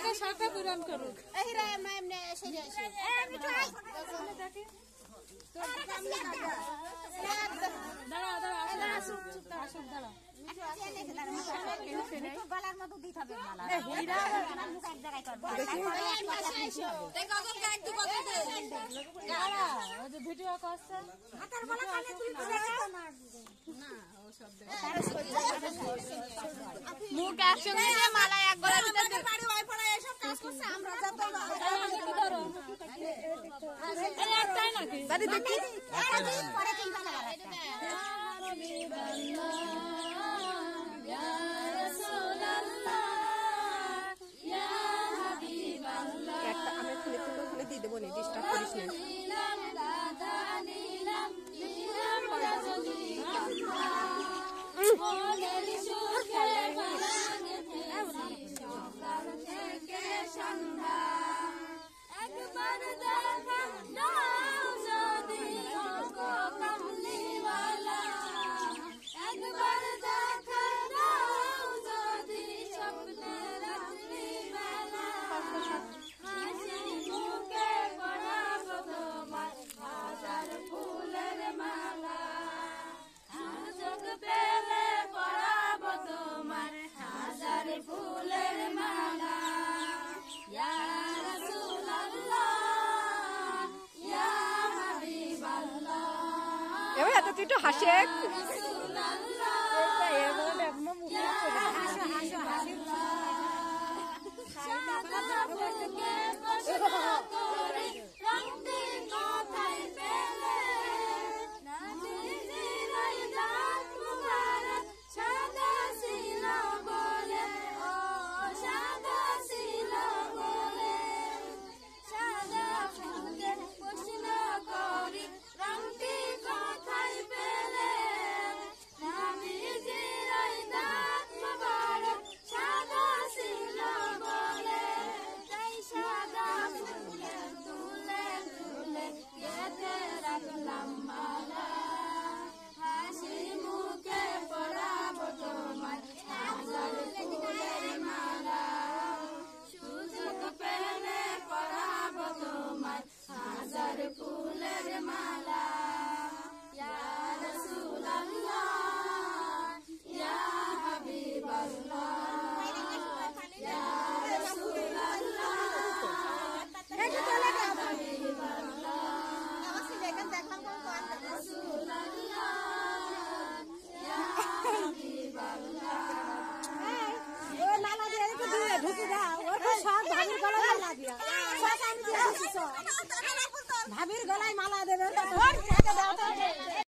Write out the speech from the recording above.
আমাদের সবটা পূরণ করুক এই রে আমরা এমনি এসে যাচ্ছি আমি তো মুখ এক মালা কানে আমি খুলে খুলে খুলে দিয়ে দেবো নি ডিস্টার্ব করিস না তুই একটু হাসে भाभीर गलाय मला